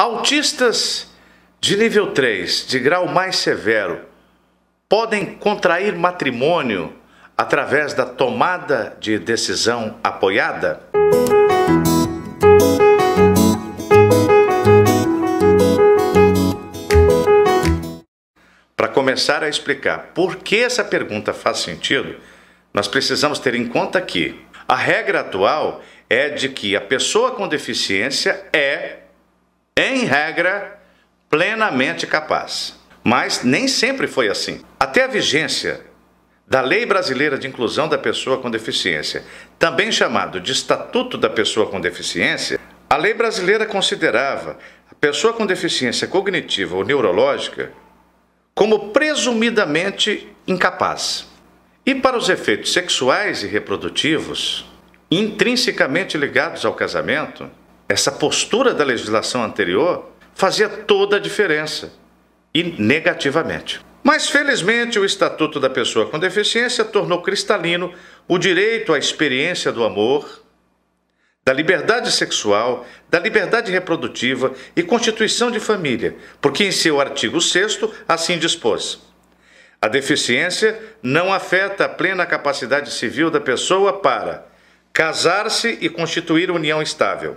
Autistas de nível 3, de grau mais severo, podem contrair matrimônio através da tomada de decisão apoiada? Para começar a explicar por que essa pergunta faz sentido, nós precisamos ter em conta que a regra atual é de que a pessoa com deficiência é em regra, plenamente capaz. Mas nem sempre foi assim. Até a vigência da Lei Brasileira de Inclusão da Pessoa com Deficiência, também chamado de Estatuto da Pessoa com Deficiência, a lei brasileira considerava a pessoa com deficiência cognitiva ou neurológica como presumidamente incapaz. E para os efeitos sexuais e reprodutivos, intrinsecamente ligados ao casamento, essa postura da legislação anterior fazia toda a diferença e negativamente. Mas felizmente o Estatuto da Pessoa com Deficiência tornou cristalino o direito à experiência do amor, da liberdade sexual, da liberdade reprodutiva e constituição de família, porque em seu artigo 6 assim dispôs: a deficiência não afeta a plena capacidade civil da pessoa para casar-se e constituir união estável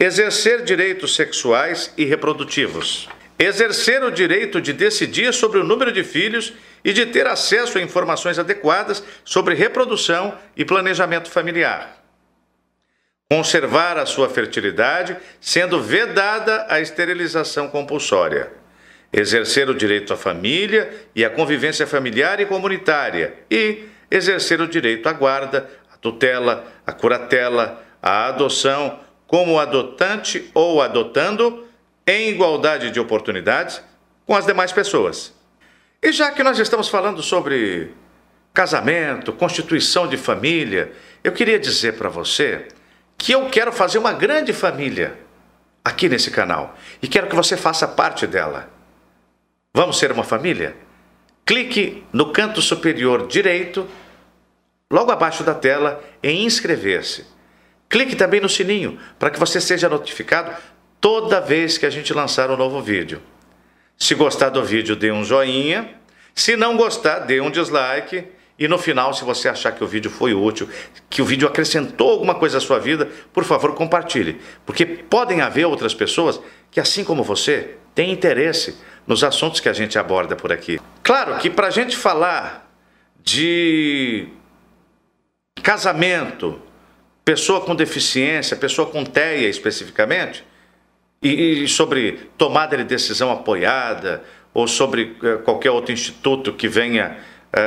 exercer direitos sexuais e reprodutivos, exercer o direito de decidir sobre o número de filhos e de ter acesso a informações adequadas sobre reprodução e planejamento familiar. Conservar a sua fertilidade, sendo vedada a esterilização compulsória. Exercer o direito à família e à convivência familiar e comunitária. E exercer o direito à guarda, à tutela, à curatela, à adoção, como adotante ou adotando, em igualdade de oportunidades com as demais pessoas. E já que nós estamos falando sobre casamento, constituição de família, eu queria dizer para você que eu quero fazer uma grande família aqui nesse canal e quero que você faça parte dela. Vamos ser uma família? Clique no canto superior direito, logo abaixo da tela, em inscrever-se. Clique também no sininho para que você seja notificado toda vez que a gente lançar um novo vídeo. Se gostar do vídeo, dê um joinha. Se não gostar, dê um dislike. E no final, se você achar que o vídeo foi útil, que o vídeo acrescentou alguma coisa à sua vida, por favor, compartilhe. Porque podem haver outras pessoas que, assim como você, têm interesse nos assuntos que a gente aborda por aqui. Claro que para a gente falar de casamento, pessoa com deficiência, pessoa com TEA especificamente, e, e sobre tomada de decisão apoiada ou sobre eh, qualquer outro instituto que venha eh,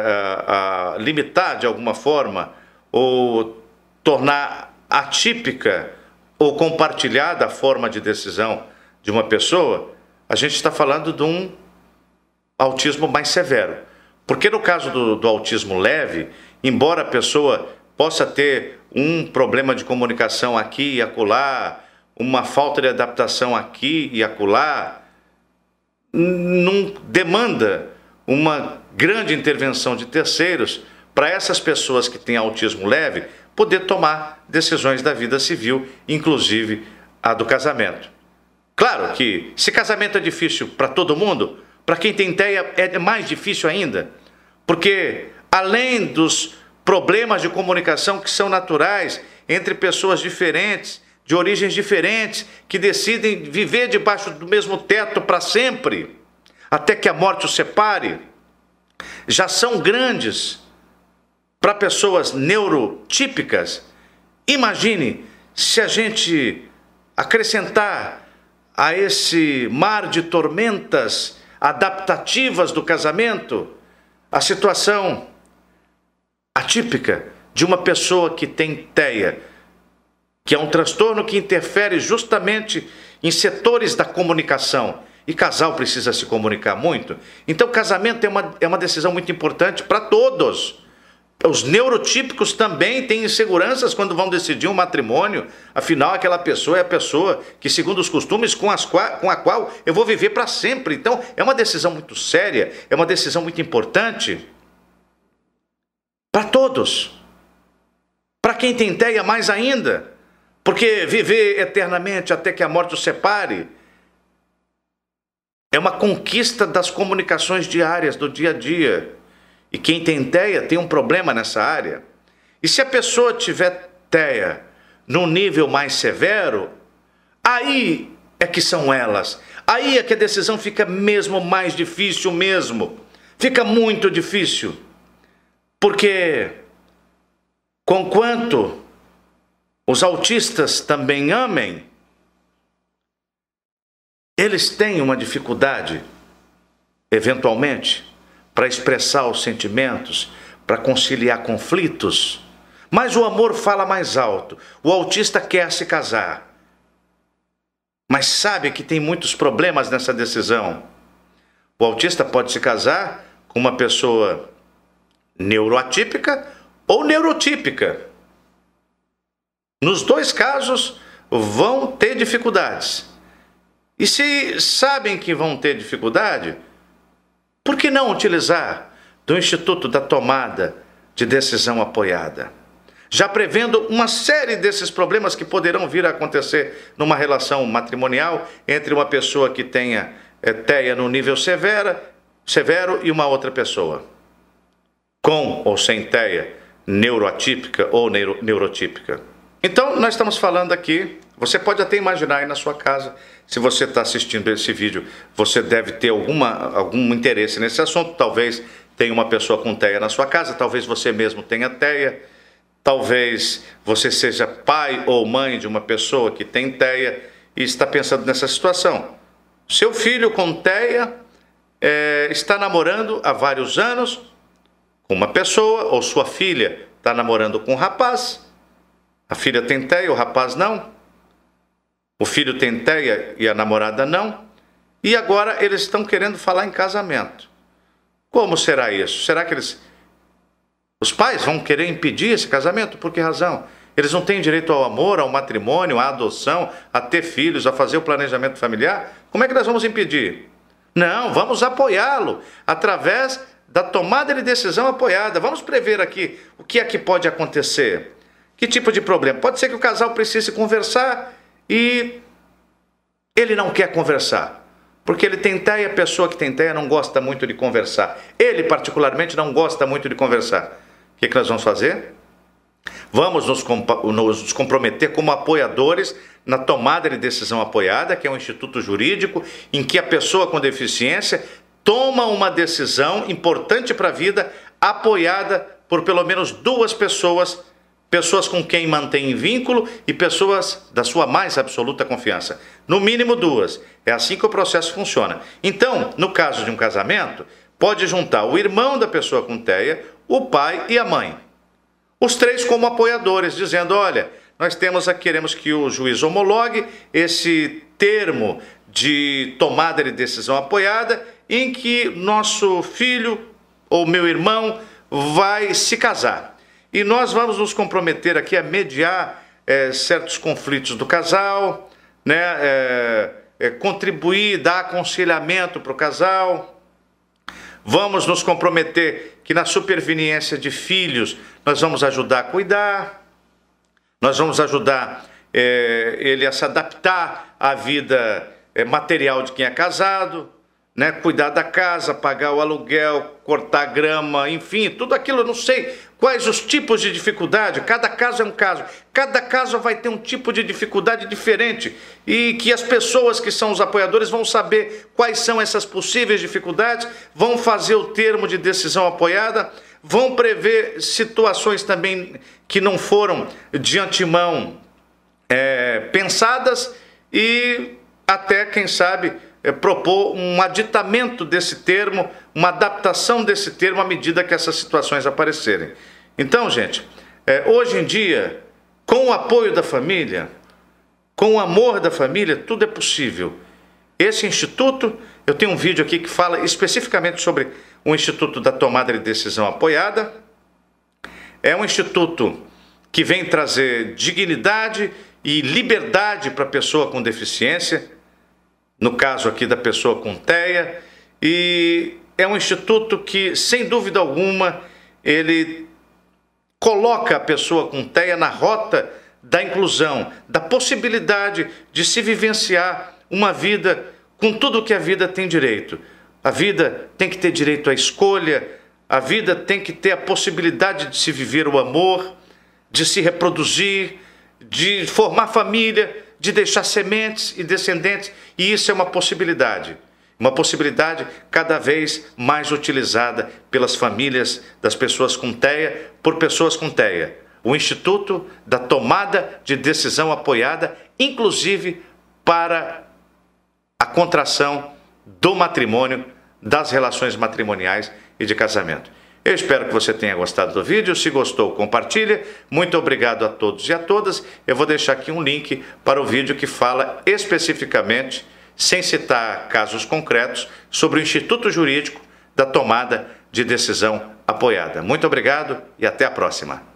a limitar de alguma forma ou tornar atípica ou compartilhada a forma de decisão de uma pessoa, a gente está falando de um autismo mais severo. Porque no caso do, do autismo leve, embora a pessoa possa ter um problema de comunicação aqui e acolá, uma falta de adaptação aqui e acolá, não demanda uma grande intervenção de terceiros para essas pessoas que têm autismo leve poder tomar decisões da vida civil, inclusive a do casamento. Claro que se casamento é difícil para todo mundo, para quem tem ideia é mais difícil ainda, porque além dos problemas de comunicação que são naturais entre pessoas diferentes, de origens diferentes, que decidem viver debaixo do mesmo teto para sempre, até que a morte os separe, já são grandes para pessoas neurotípicas. Imagine se a gente acrescentar a esse mar de tormentas adaptativas do casamento a situação atípica de uma pessoa que tem TEA, que é um transtorno que interfere justamente em setores da comunicação. E casal precisa se comunicar muito. Então, casamento é uma, é uma decisão muito importante para todos. Os neurotípicos também têm inseguranças quando vão decidir um matrimônio. Afinal, aquela pessoa é a pessoa que, segundo os costumes, com, as, com a qual eu vou viver para sempre. Então, é uma decisão muito séria, é uma decisão muito importante. Para todos. Para quem tem ideia, mais ainda. Porque viver eternamente até que a morte o separe é uma conquista das comunicações diárias, do dia a dia. E quem tem teia tem um problema nessa área. E se a pessoa tiver teia num nível mais severo, aí é que são elas. Aí é que a decisão fica mesmo mais difícil mesmo. Fica muito difícil. Porque, conquanto os autistas também amem, eles têm uma dificuldade, eventualmente, para expressar os sentimentos, para conciliar conflitos. Mas o amor fala mais alto. O autista quer se casar, mas sabe que tem muitos problemas nessa decisão. O autista pode se casar com uma pessoa neuroatípica ou neurotípica. Nos dois casos, vão ter dificuldades. E se sabem que vão ter dificuldade, por que não utilizar do Instituto da Tomada de Decisão Apoiada? Já prevendo uma série desses problemas que poderão vir a acontecer numa relação matrimonial entre uma pessoa que tenha é, eh, TEA no nível severa, severo e uma outra pessoa com ou sem teia neuroatípica ou neuro, neurotípica. Então, nós estamos falando aqui, você pode até imaginar aí na sua casa, se você está assistindo esse vídeo, você deve ter alguma, algum interesse nesse assunto, talvez tenha uma pessoa com teia na sua casa, talvez você mesmo tenha teia. talvez você seja pai ou mãe de uma pessoa que tem teia e está pensando nessa situação. Seu filho com teia é, está namorando há vários anos, com uma pessoa ou sua filha está namorando com um rapaz, a filha tem teia, o rapaz não, o filho tem teia e a namorada não, e agora eles estão querendo falar em casamento. Como será isso? Será que eles. Os pais vão querer impedir esse casamento? Por que razão? Eles não têm direito ao amor, ao matrimônio, à adoção, a ter filhos, a fazer o planejamento familiar? Como é que nós vamos impedir? Não, vamos apoiá-lo através da tomada de decisão apoiada. Vamos prever aqui o que é que pode acontecer. Que tipo de problema? Pode ser que o casal precise conversar e ele não quer conversar. Porque ele tem ideia, a pessoa que tem ideia não gosta muito de conversar. Ele, particularmente, não gosta muito de conversar. O que, é que nós vamos fazer? Vamos nos, nos, comprometer como apoiadores na tomada de decisão apoiada, que é um instituto jurídico em que a pessoa com deficiência toma uma decisão importante para a vida, apoiada por pelo menos duas pessoas, pessoas com quem mantém vínculo e pessoas da sua mais absoluta confiança. No mínimo duas. É assim que o processo funciona. Então, no caso de um casamento, pode juntar o irmão da pessoa com teia, o pai e a mãe. Os três como apoiadores, dizendo: olha, nós temos a, queremos que o juiz homologue esse termo de tomada de decisão apoiada em que nosso filho ou meu irmão vai se casar. E nós vamos nos comprometer aqui a mediar é, certos conflitos do casal, né, é, é, contribuir, dar aconselhamento para o casal. Vamos nos comprometer que na superveniência de filhos nós vamos ajudar a cuidar, nós vamos ajudar ele a se adaptar à vida material de quem é casado, né, cuidar da casa, pagar o aluguel, cortar grama, enfim, tudo aquilo, eu não sei quais os tipos de dificuldade, cada caso é um caso. Cada caso vai ter um tipo de dificuldade diferente e que as pessoas que são os apoiadores vão saber quais são essas possíveis dificuldades, vão fazer o termo de decisão apoiada, vão prever situações também que não foram de antemão é, pensadas e até, quem sabe, é, propor um aditamento desse termo, uma adaptação desse termo à medida que essas situações aparecerem. Então, gente, é, hoje em dia, com o apoio da família, com o amor da família, tudo é possível. Esse instituto, eu tenho um vídeo aqui que fala especificamente sobre o Instituto da Tomada de Decisão Apoiada. É um instituto que vem trazer dignidade e liberdade para a pessoa com deficiência, no caso aqui da pessoa com TEA, e é um instituto que, sem dúvida alguma, ele coloca a pessoa com TEA na rota da inclusão, da possibilidade de se vivenciar uma vida com tudo o que a vida tem direito. A vida tem que ter direito à escolha, a vida tem que ter a possibilidade de se viver o amor, de se reproduzir, de formar família, de deixar sementes e descendentes, e isso é uma possibilidade. Uma possibilidade cada vez mais utilizada pelas famílias das pessoas com TEA por pessoas com TEA. O Instituto da Tomada de Decisão apoiada, inclusive para a contração do matrimônio, das relações matrimoniais e de casamento. Eu espero que você tenha gostado do vídeo. Se gostou, compartilhe. Muito obrigado a todos e a todas. Eu vou deixar aqui um link para o vídeo que fala especificamente, sem citar casos concretos, sobre o Instituto Jurídico da tomada de decisão apoiada. Muito obrigado e até a próxima.